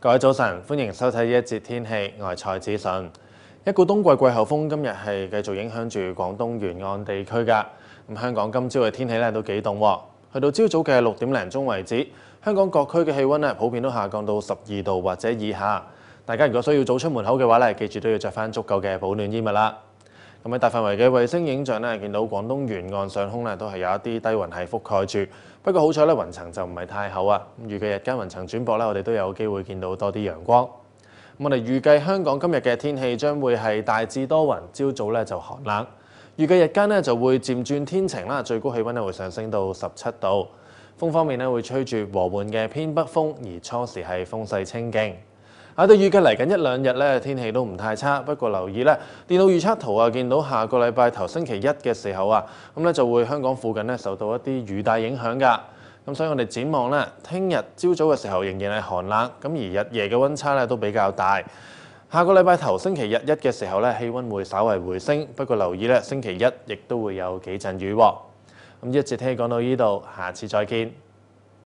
各位早晨，歡迎收睇《一節天氣外賽資訊》。一股冬季季候風今日係繼續影響住廣東沿岸地區㗎。咁香港今朝嘅天氣咧都幾凍，去到朝早嘅六點零鐘為止，香港各區嘅氣温咧普遍都下降到十二度或者以下。大家如果需要早出門口嘅話咧，記住都要着翻足夠嘅保暖衣物啦。咁大範圍嘅衛星影像咧，見到廣東沿岸上空咧都係有一啲低雲係覆蓋住。不過好彩咧，雲層就唔係太厚啊。預計日間雲層轉薄咧，我哋都有機會見到多啲陽光。我哋預計香港今日嘅天氣將會係大致多雲，朝早咧就寒冷。預計日間咧就會漸轉天晴啦，最高氣温咧會上升到十七度。風方面咧會吹住和緩嘅偏北風，而初時係風勢清勁。我哋預計嚟緊一兩日咧，天氣都唔太差。不過留意咧，電腦預測圖啊，見到下個禮拜頭星期一嘅時候啊，咁咧就會香港附近咧受到一啲雨帶影響噶。咁所以我哋展望咧，聽日朝早嘅時候仍然係寒冷。咁而日夜嘅温差咧都比較大。下個禮拜頭星期日一嘅時候咧，氣温會稍為回升。不過留意咧，星期一亦都會有幾陣雨。咁一節聽講到呢度，下次再見。